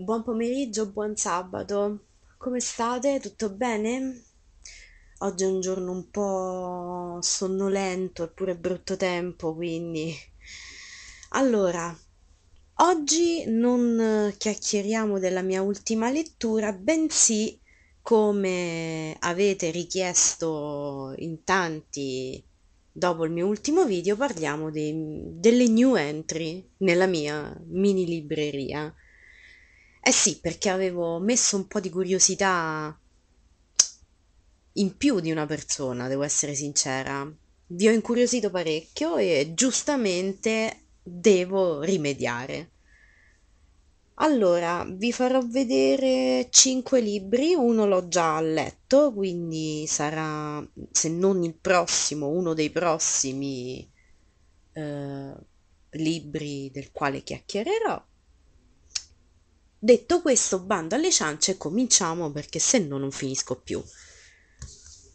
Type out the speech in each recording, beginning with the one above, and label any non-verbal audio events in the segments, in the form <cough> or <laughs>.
Buon pomeriggio, buon sabato. Come state? Tutto bene? Oggi è un giorno un po' sonnolento, eppure brutto tempo, quindi... Allora, oggi non chiacchieriamo della mia ultima lettura, bensì, come avete richiesto in tanti dopo il mio ultimo video, parliamo dei, delle new entry nella mia mini libreria. Eh sì, perché avevo messo un po' di curiosità in più di una persona, devo essere sincera. Vi ho incuriosito parecchio e giustamente devo rimediare. Allora, vi farò vedere cinque libri, uno l'ho già letto, quindi sarà, se non il prossimo, uno dei prossimi eh, libri del quale chiacchiererò. Detto questo, bando alle ciance, e cominciamo perché se no non finisco più.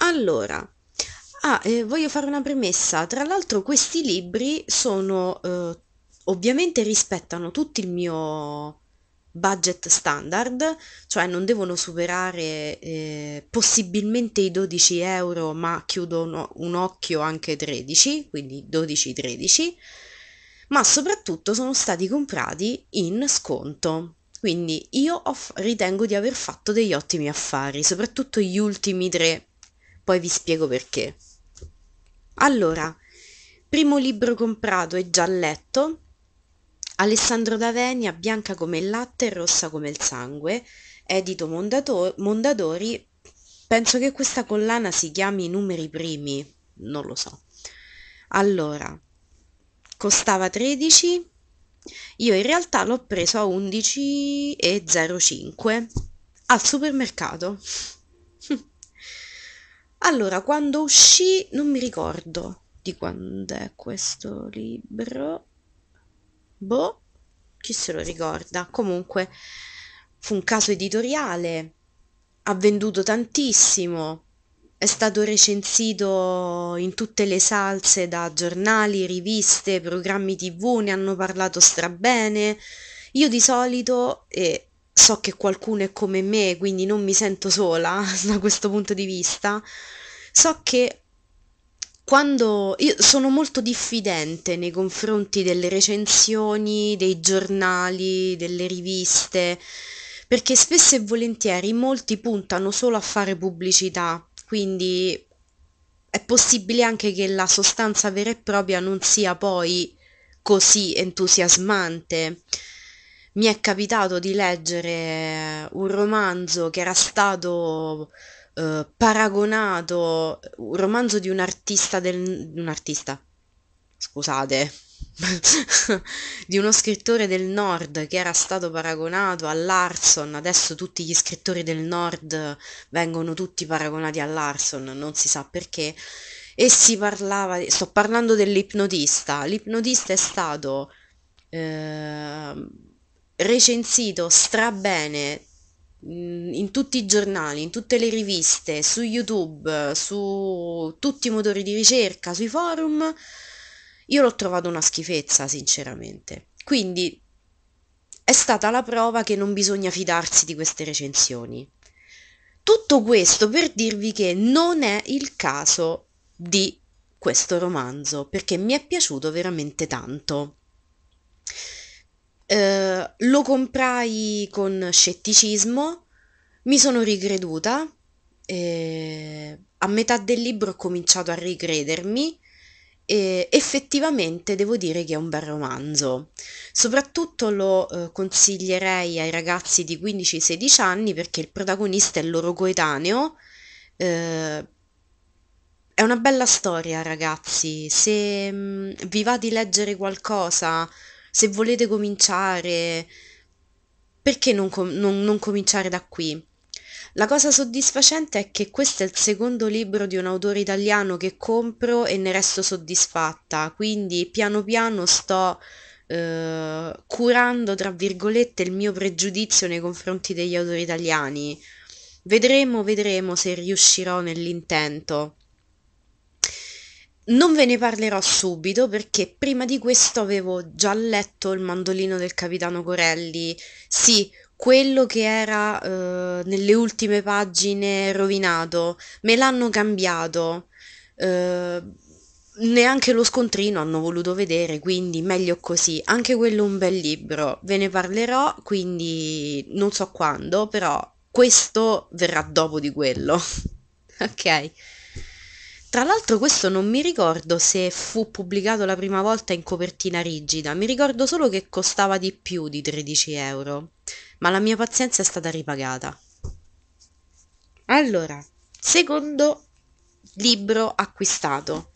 Allora, ah, eh, voglio fare una premessa. Tra l'altro questi libri sono, eh, ovviamente rispettano tutto il mio budget standard, cioè non devono superare eh, possibilmente i 12 euro, ma chiudo un occhio anche 13, quindi 12-13, ma soprattutto sono stati comprati in sconto. Quindi io f- ritengo di aver fatto degli ottimi affari, soprattutto gli ultimi tre. Poi vi spiego perché. Allora, primo libro comprato e già letto. Alessandro D'Avenia, bianca come il latte e rossa come il sangue, edito Mondato- Mondadori. Penso che questa collana si chiami Numeri Primi, non lo so. Allora, costava 13, io in realtà l'ho preso a 11,05 al supermercato. <laughs> allora, quando uscì, non mi ricordo di quando è questo libro. Boh, chi se lo ricorda? Comunque, fu un caso editoriale, ha venduto tantissimo è stato recensito in tutte le salse da giornali, riviste, programmi tv, ne hanno parlato strabene. Io di solito, e so che qualcuno è come me, quindi non mi sento sola <laughs> da questo punto di vista, so che quando io sono molto diffidente nei confronti delle recensioni, dei giornali, delle riviste, perché spesso e volentieri molti puntano solo a fare pubblicità quindi è possibile anche che la sostanza vera e propria non sia poi così entusiasmante. Mi è capitato di leggere un romanzo che era stato eh, paragonato, un romanzo di un artista del... un artista, scusate, <laughs> di uno scrittore del nord che era stato paragonato a Larson, adesso tutti gli scrittori del nord vengono tutti paragonati a Larson, non si sa perché, e si parlava, sto parlando dell'ipnotista, l'ipnotista è stato eh, recensito strabene mm, in tutti i giornali, in tutte le riviste, su YouTube, su tutti i motori di ricerca, sui forum, io l'ho trovato una schifezza, sinceramente. Quindi è stata la prova che non bisogna fidarsi di queste recensioni. Tutto questo per dirvi che non è il caso di questo romanzo, perché mi è piaciuto veramente tanto. Eh, lo comprai con scetticismo, mi sono ricreduta, eh, a metà del libro ho cominciato a ricredermi, e effettivamente devo dire che è un bel romanzo. Soprattutto lo, uhm, consiglierei ai ragazzi di 15, 16 anni perché il protagonista è il loro coetaneo. Uhm, è una bella storia ragazzi, se, mhmm, vi va di leggere qualcosa, se volete cominciare, perché non com non non cominciare da qui? La cosa soddisfacente è che questo è il secondo libro di un autore italiano che compro e ne resto soddisfatta, quindi piano piano sto eh, curando, tra virgolette, il mio pregiudizio nei confronti degli autori italiani. Vedremo, vedremo se riuscirò nell'intento. Non ve ne parlerò subito perché prima di questo avevo già letto Il mandolino del capitano Corelli. Sì, quello che era eh, nelle ultime pagine rovinato, me l'hanno cambiato. Eh, neanche lo scontrino hanno voluto vedere, quindi meglio così. Anche quello è un bel libro, ve ne parlerò, quindi non so quando, però questo verrà dopo di quello. <laughs> ok. Tra l'altro questo non mi ricordo se fu pubblicato la prima volta in copertina rigida, mi ricordo solo che costava di più di 13 euro ma la mia pazienza è stata ripagata. Allora, secondo libro acquistato.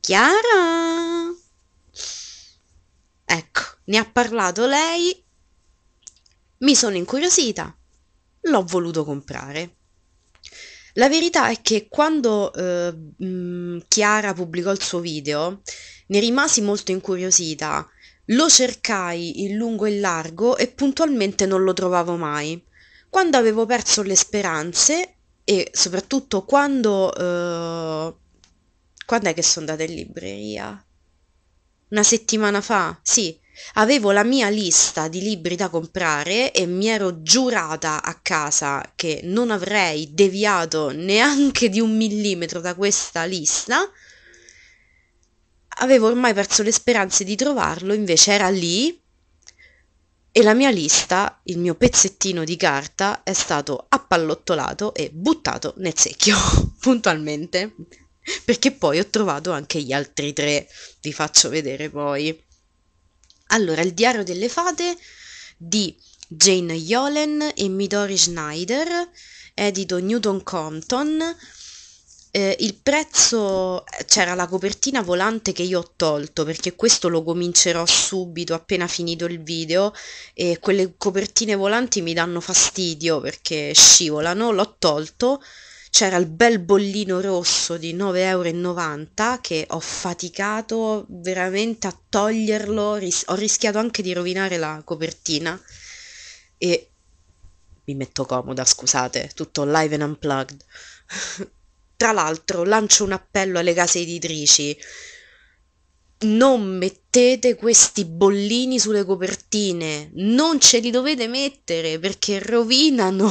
Chiara! Ecco, ne ha parlato lei. Mi sono incuriosita. L'ho voluto comprare. La verità è che quando eh, mm, Chiara pubblicò il suo video ne rimasi molto incuriosita lo cercai in lungo e in largo e puntualmente non lo trovavo mai. Quando avevo perso le speranze e soprattutto quando... eh, quando è che sono andata in libreria? Una settimana fa, sì. Avevo la mia lista di libri da comprare e mi ero giurata a casa che non avrei deviato neanche di un millimetro da questa lista avevo ormai perso le speranze di trovarlo, invece era lì e la mia lista, il mio pezzettino di carta, è stato appallottolato e buttato nel secchio, <laughs> puntualmente, perché poi ho trovato anche gli altri tre, vi faccio vedere poi. Allora, il diario delle fate di Jane Yolen e Midori Schneider, edito Newton Compton, eh, il prezzo eh, c'era la copertina volante che io ho tolto perché questo lo comincerò subito appena finito il video e quelle copertine volanti mi danno fastidio perché scivolano, l'ho tolto. C'era il bel bollino rosso di 9,90 euro che ho faticato veramente a toglierlo, ris- ho rischiato anche di rovinare la copertina e mi metto comoda, scusate, tutto live and unplugged. <laughs> Tra l'altro lancio un appello alle case editrici. Non mettete questi bollini sulle copertine, non ce li dovete mettere perché rovinano <laughs>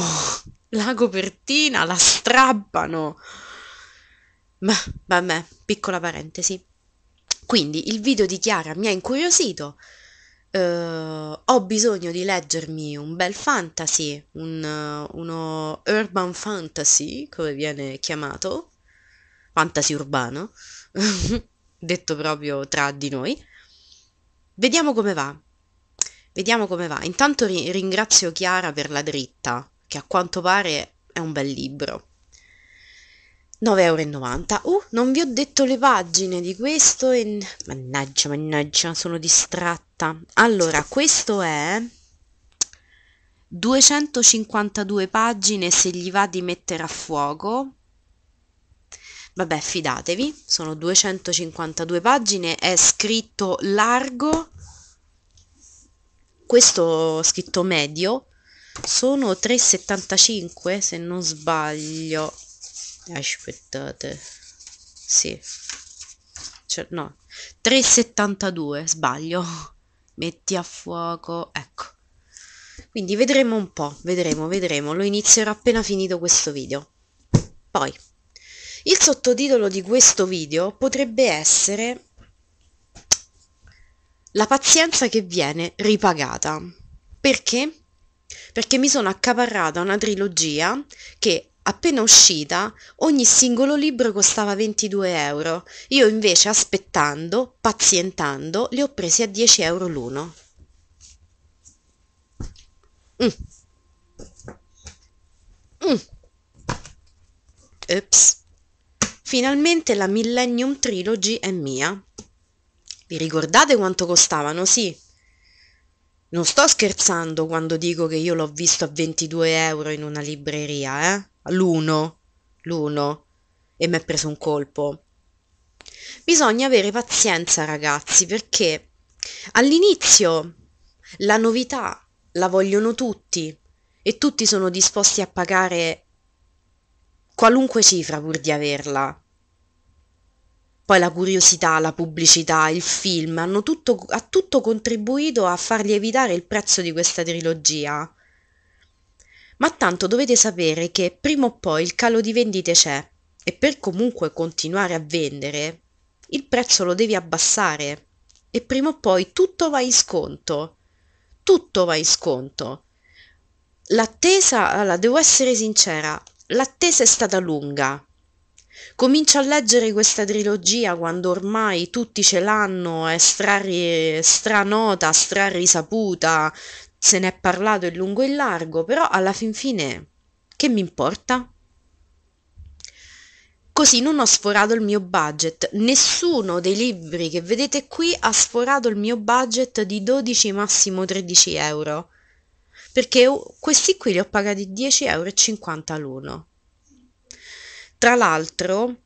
la copertina, la strappano. Ma vabbè, piccola parentesi. Quindi il video di Chiara mi ha incuriosito eh, ho bisogno di leggermi un bel fantasy, un, uno urban fantasy, come viene chiamato, fantasy urbano, <laughs> detto proprio tra di noi. Vediamo come va. Vediamo come va. Intanto ri- ringrazio Chiara per la dritta, che a quanto pare è un bel libro. 9,90 euro. Uh, non vi ho detto le pagine di questo e... Mannaggia, mannaggia, sono distratta aspetta, allora questo è 252 pagine se gli va di mettere a fuoco. Vabbè, fidatevi, sono 252 pagine, è scritto largo, questo scritto medio, sono 3,75 se non sbaglio. Aspettate, sì, cioè, no, 3,72 sbaglio metti a fuoco, ecco. Quindi vedremo un po', vedremo, vedremo, lo inizierò appena finito questo video. Poi, il sottotitolo di questo video potrebbe essere La pazienza che viene ripagata. Perché? Perché mi sono accaparrata una trilogia che Appena uscita, ogni singolo libro costava 22 euro. Io invece, aspettando, pazientando, li ho presi a 10 euro l'uno. Mm. Mm. Ups. Finalmente la Millennium Trilogy è mia. Vi ricordate quanto costavano? Sì. Non sto scherzando quando dico che io l'ho visto a 22 euro in una libreria, eh? l'uno l'uno e mi è preso un colpo. Bisogna avere pazienza ragazzi perché all'inizio la novità la vogliono tutti e tutti sono disposti a pagare qualunque cifra pur di averla. Poi la curiosità, la pubblicità, il film hanno tutto, ha tutto contribuito a far lievitare il prezzo di questa trilogia ma tanto dovete sapere che prima o poi il calo di vendite c'è e per comunque continuare a vendere il prezzo lo devi abbassare e prima o poi tutto va in sconto. Tutto va in sconto. L'attesa, allora devo essere sincera, l'attesa è stata lunga. Comincio a leggere questa trilogia quando ormai tutti ce l'hanno, è strari, stranota, strarisaputa, se ne è parlato in lungo e in largo, però alla fin fine che mi importa? Così non ho sforato il mio budget. Nessuno dei libri che vedete qui ha sforato il mio budget di 12 massimo 13 euro. Perché questi qui li ho pagati 10,50 euro l'uno. Tra l'altro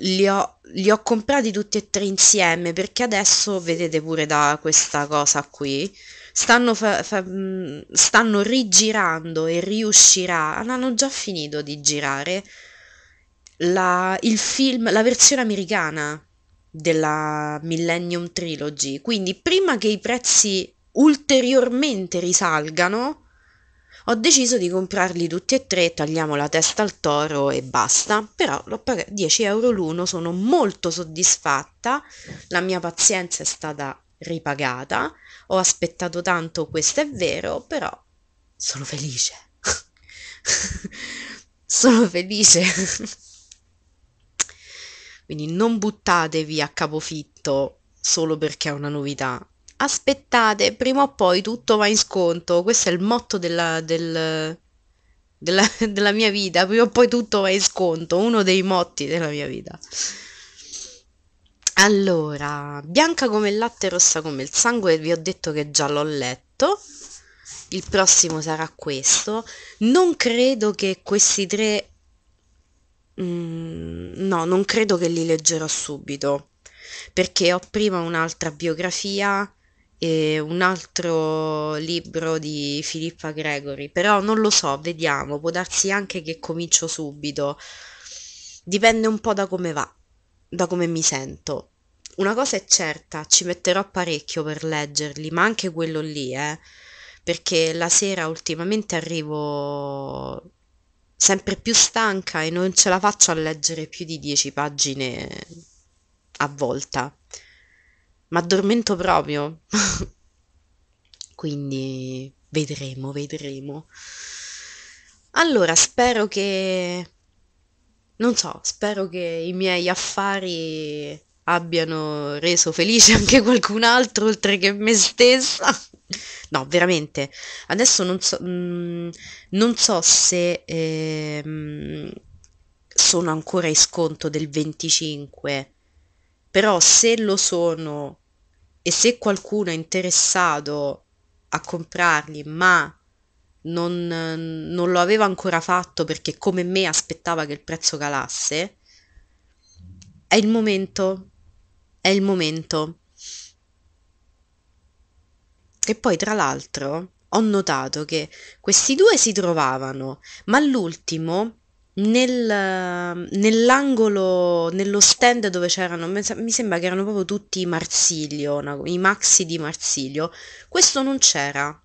li ho, li ho comprati tutti e tre insieme perché adesso vedete pure da questa cosa qui stanno, fa- fa- stanno rigirando e riusciranno, hanno già finito di girare la, il film, la versione americana della Millennium Trilogy. Quindi prima che i prezzi ulteriormente risalgano, ho deciso di comprarli tutti e tre, tagliamo la testa al toro e basta. Però l'ho pagato 10 euro l'uno, sono molto soddisfatta, la mia pazienza è stata ripagata. Ho aspettato tanto, questo è vero, però sono felice. <laughs> sono felice. Quindi non buttatevi a capofitto solo perché è una novità. Aspettate, prima o poi tutto va in sconto. Questo è il motto della, del, della, <laughs> della mia vita. Prima o poi tutto va in sconto. Uno dei motti della mia vita. Allora, bianca come il latte, rossa come il sangue, vi ho detto che già l'ho letto. Il prossimo sarà questo. Non credo che questi tre... Mm, no, non credo che li leggerò subito, perché ho prima un'altra biografia e un altro libro di Filippa Gregory, però non lo so, vediamo, può darsi anche che comincio subito. Dipende un po' da come va da come mi sento. Una cosa è certa, ci metterò parecchio per leggerli, ma anche quello lì, eh, perché la sera ultimamente arrivo sempre più stanca e non ce la faccio a leggere più di dieci pagine a volta. Ma addormento proprio. <laughs> Quindi vedremo, vedremo. Allora, spero che non so, spero che i miei affari abbiano reso felice anche qualcun altro oltre che me stessa. No, veramente. Adesso non so, mh, mm, non so se eh, mh, sono ancora in sconto del 25, però se lo sono e se qualcuno è interessato a comprarli ma non, non lo aveva ancora fatto perché come me aspettava che il prezzo calasse, è il momento, è il momento. E poi tra l'altro ho notato che questi due si trovavano, ma l'ultimo nel, nell'angolo, nello stand dove c'erano, mi sembra che erano proprio tutti i Marsilio, i maxi di Marsilio, questo non c'era.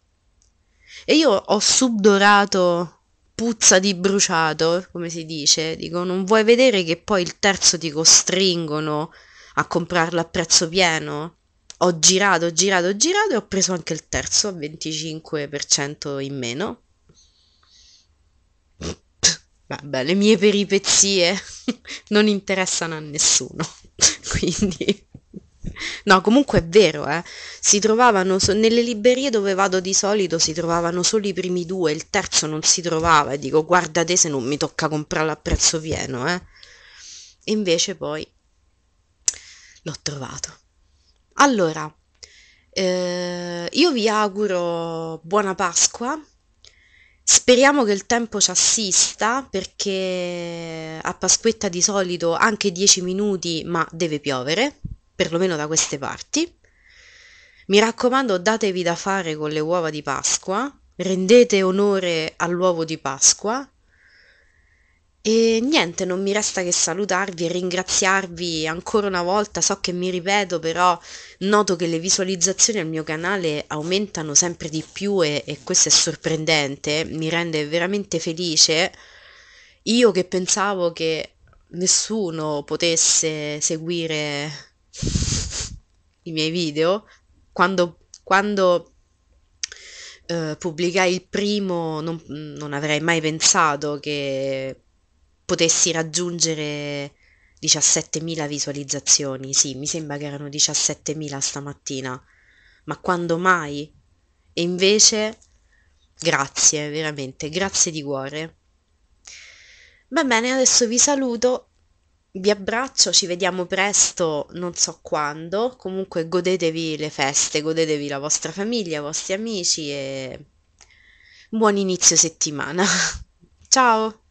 E io ho subdorato puzza di bruciato, come si dice, dico non vuoi vedere che poi il terzo ti costringono a comprarlo a prezzo pieno? Ho girato, ho girato, ho girato e ho preso anche il terzo a 25% in meno. Vabbè, le mie peripezie <laughs> non interessano a nessuno, <laughs> quindi... No, comunque è vero, eh. Si trovavano, so- nelle librerie dove vado di solito si trovavano solo i primi due, il terzo non si trovava e dico guarda te se non mi tocca comprarlo a prezzo pieno, eh. E invece poi l'ho trovato. Allora, eh, io vi auguro buona Pasqua. Speriamo che il tempo ci assista perché a Pasquetta di solito anche 10 minuti ma deve piovere perlomeno da queste parti. Mi raccomando, datevi da fare con le uova di Pasqua, rendete onore all'uovo di Pasqua. E niente, non mi resta che salutarvi e ringraziarvi ancora una volta, so che mi ripeto, però noto che le visualizzazioni al mio canale aumentano sempre di più e, e questo è sorprendente, mi rende veramente felice. Io che pensavo che nessuno potesse seguire i miei video, quando, quando eh, pubblicai il primo non, non avrei mai pensato che potessi raggiungere 17.000 visualizzazioni, sì, mi sembra che erano 17.000 stamattina, ma quando mai? E invece, grazie, veramente, grazie di cuore. Va bene, adesso vi saluto vi abbraccio, ci vediamo presto, non so quando. Comunque godetevi le feste, godetevi la vostra famiglia, i vostri amici e buon inizio settimana. <laughs> Ciao!